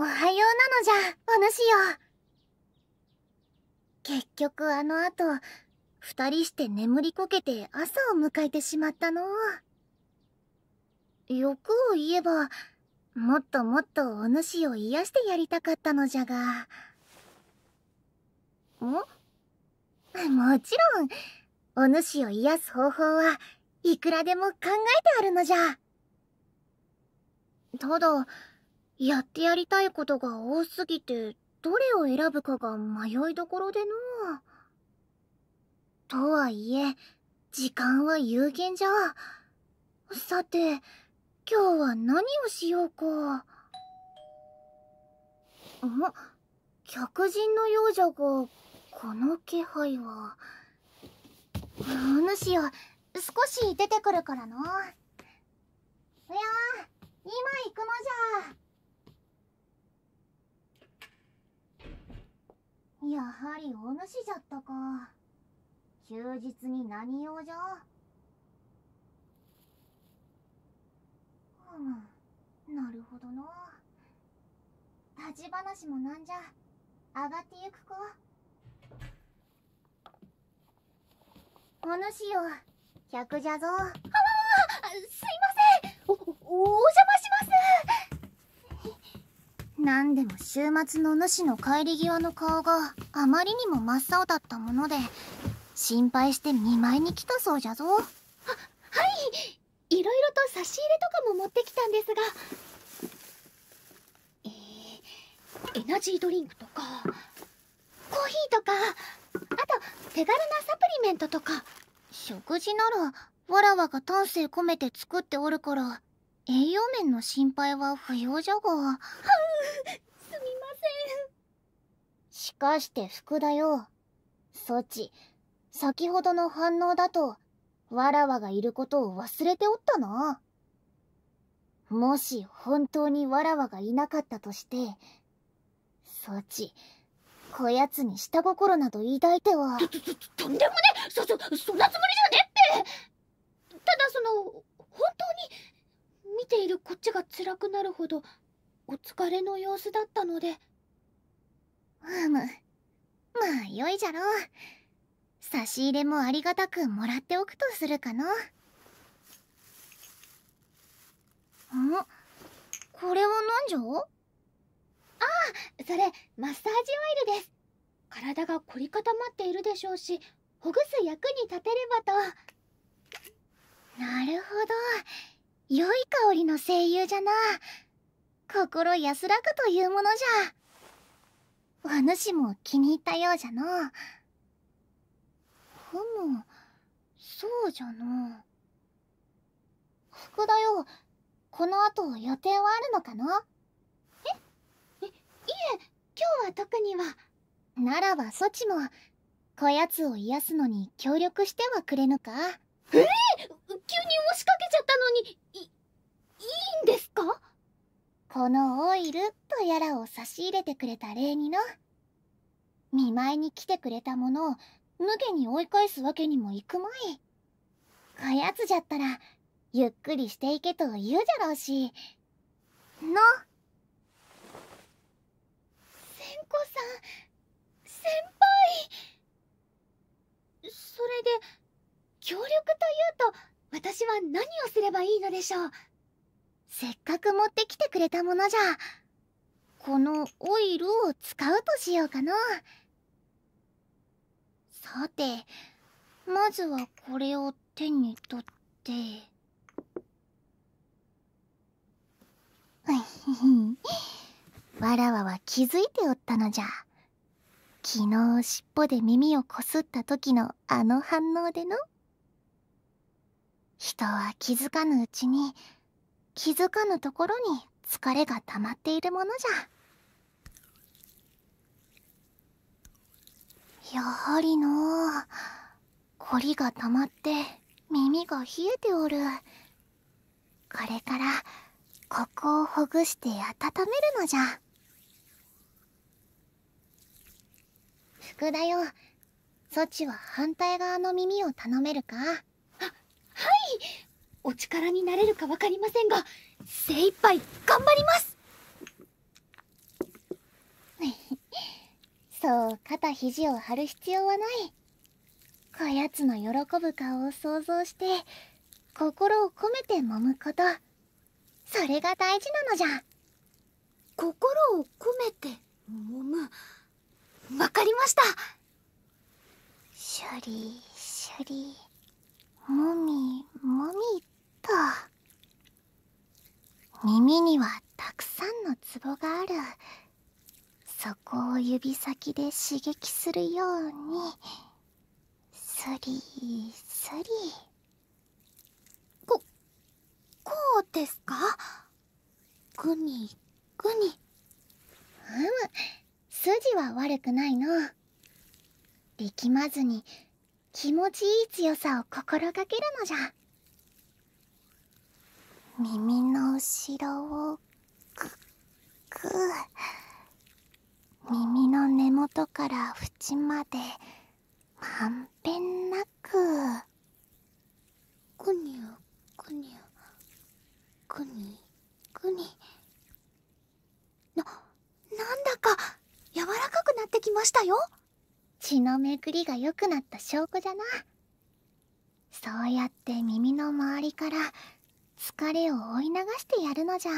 おはようなのじゃお主よ結局あの後二人して眠りこけて朝を迎えてしまったの欲を言えばもっともっとお主を癒してやりたかったのじゃがんもちろんお主を癒す方法はいくらでも考えてあるのじゃ。ただ、やってやりたいことが多すぎてどれを選ぶかが迷いどころでのとはいえ時間は有限じゃさて今日は何をしようかん客人の幼女がこの気配はお主よ少し出てくるからのいや今行くのじゃ。やはりお主じゃったか休日に何用じゃうんなるほどな立ち話もなんじゃ上がってゆく子お主よ百じゃぞあすいませんおお邪魔し何でも週末の主の帰り際の顔があまりにも真っ青だったもので心配して見舞いに来たそうじゃぞははいいろいろと差し入れとかも持ってきたんですがえー、エナジードリンクとかコーヒーとかあと手軽なサプリメントとか食事ならわらわが丹精込めて作っておるから栄養面の心配は不要じゃが。はう、すみません。しかして福だよ。そち、先ほどの反応だと、わらわがいることを忘れておったな。もし本当にわらわがいなかったとして、そち、こやつに下心など抱いては。と、と、とんでもねそ、そ、そんなつもりじゃねってただその、本当に、見ているこっちが辛くなるほどお疲れの様子だったのでうむまあよいじゃろう差し入れもありがたくもらっておくとするかのんこれは何じゃああそれマッサージオイルです体が凝り固まっているでしょうしほぐす役に立てればとなるほど良い香りの声優じゃな心安らぐというものじゃお主も気に入ったようじゃのふむそうじゃの福田よこの後予定はあるのかなえいいえ今日は特にはならばそちもこやつを癒すのに協力してはくれぬかえっ押しかけちゃったのに、い、いいんですかこのオイルとやらを差し入れてくれた礼にな。見舞いに来てくれたものを無下に追い返すわけにもいくまい。はやつじゃったら、ゆっくりしていけと言うじゃろうし。の。何をすればいいのでしょうせっかく持ってきてくれたものじゃこのオイルを使うとしようかなさてまずはこれを手に取って わらわは気づいておったのじゃ昨日尻尾で耳をこすった時のあの反応での。人は気づかぬうちに気づかぬところに疲れが溜まっているものじゃやはりの凝りが溜まって耳が冷えておるこれからここをほぐして温めるのじゃ福田よそちは反対側の耳を頼めるかはいお力になれるか分かりませんが精一杯頑張ります そう肩肘を張る必要はないこやつの喜ぶ顔を想像して心を込めて揉むことそれが大事なのじゃ心を込めて揉むわかりましたシャリシャリもみもみっと耳にはたくさんのツボがあるそこを指先で刺激するようにスリスリここうですかグニグニうむ筋は悪くないの力まずに気持ちいい強さを心がけるのじゃ耳の後ろをくく耳の根元から縁までまんべんなくくにゅくにゅくにくにななんだか柔らかくなってきましたよ血の巡りが良くなった証拠じゃなそうやって耳の周りから疲れを追い流してやるのじゃ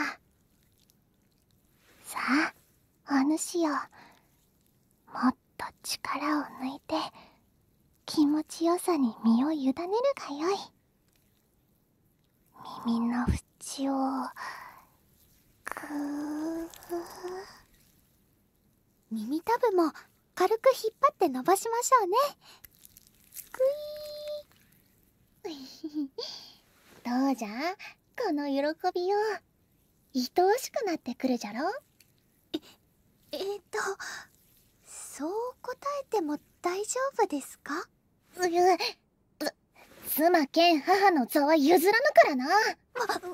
さあお主よもっと力を抜いて気持ちよさに身を委ねるがよい耳の縁をくー耳たぶも軽く引っ張って伸ばしましょうねぐいーどうじゃこの喜びを愛おしくなってくるじゃろええっとそう答えても大丈夫ですかうう妻兼母の座は譲らぬからなわ分かってま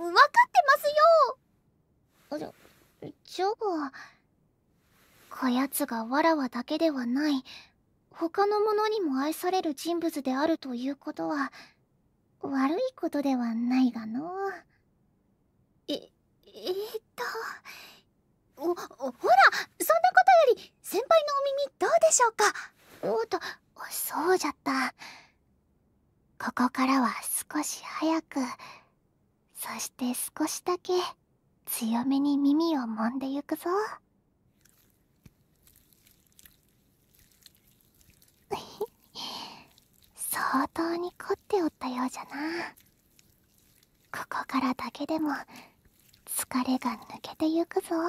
すよじゃじゃがこやつがわらわだけではない他の者にも愛される人物であるということは悪いことではないがのええー、っとおほらそんなことより先輩のお耳どうでしょうかおっとそうじゃったここからは少し早くそして少しだけ強めに耳をもんでゆくぞ。相当に凝っておったようじゃなここからだけでも疲れが抜けてゆくぞよ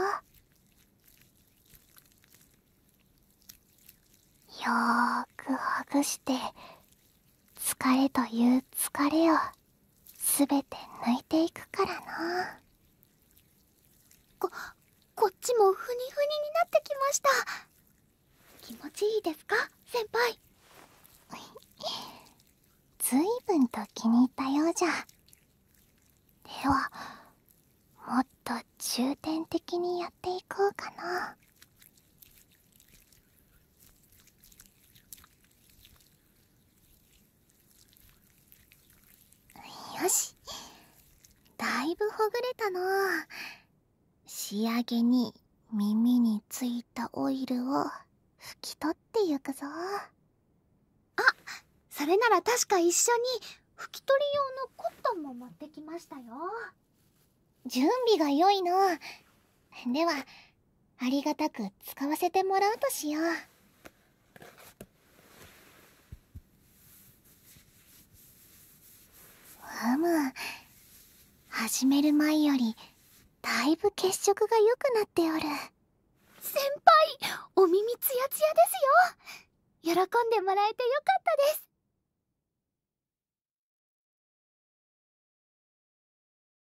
ーくほぐして疲れという疲れをすべて抜いていくからなここっちもふにふにになってきました気持ちいいですか先輩ずいぶんと気に入ったようじゃではもっと重点的にやっていこうかなよしだいぶほぐれたの仕上げに耳についたオイルを拭き取ってゆくぞ。れなら確か一緒に拭き取り用のコットンも持ってきましたよ準備が良いのではありがたく使わせてもらうとしようふむ始める前よりだいぶ血色が良くなっておる先輩お耳ツヤツヤですよ喜んでもらえてよかったです